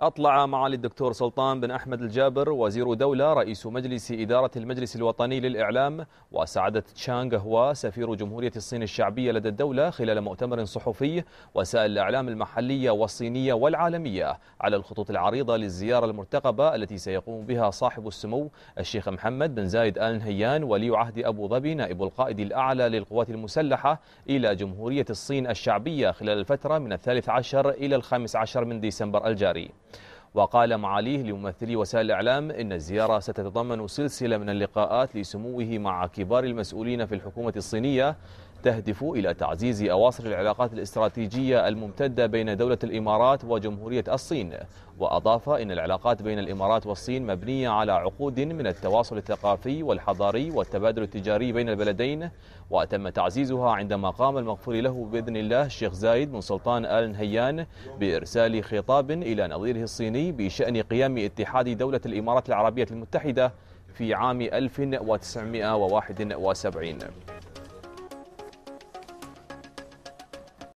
أطلع معالي الدكتور سلطان بن أحمد الجابر وزير دولة رئيس مجلس إدارة المجلس الوطني للإعلام وسعادة تشانغ هوا سفير جمهورية الصين الشعبية لدى الدولة خلال مؤتمر صحفي وسائل الإعلام المحلية والصينية والعالمية على الخطوط العريضة للزيارة المرتقبة التي سيقوم بها صاحب السمو الشيخ محمد بن زايد آل نهيان ولي عهد أبو ظبي نائب القائد الأعلى للقوات المسلحة إلى جمهورية الصين الشعبية خلال الفترة من الثالث عشر إلى الخامس عشر من ديسمبر الجاري وقال معاليه لممثلي وسائل الإعلام إن الزيارة ستتضمن سلسلة من اللقاءات لسموه مع كبار المسؤولين في الحكومة الصينية تهدف إلى تعزيز أواصر العلاقات الاستراتيجية الممتدة بين دولة الإمارات وجمهورية الصين وأضاف إن العلاقات بين الإمارات والصين مبنية على عقود من التواصل الثقافي والحضاري والتبادل التجاري بين البلدين وتم تعزيزها عندما قام المغفور له بإذن الله الشيخ زايد بن سلطان آل نهيان بإرسال خطاب إلى نظيره الصيني بشأن قيام اتحاد دولة الإمارات العربية المتحدة في عام 1971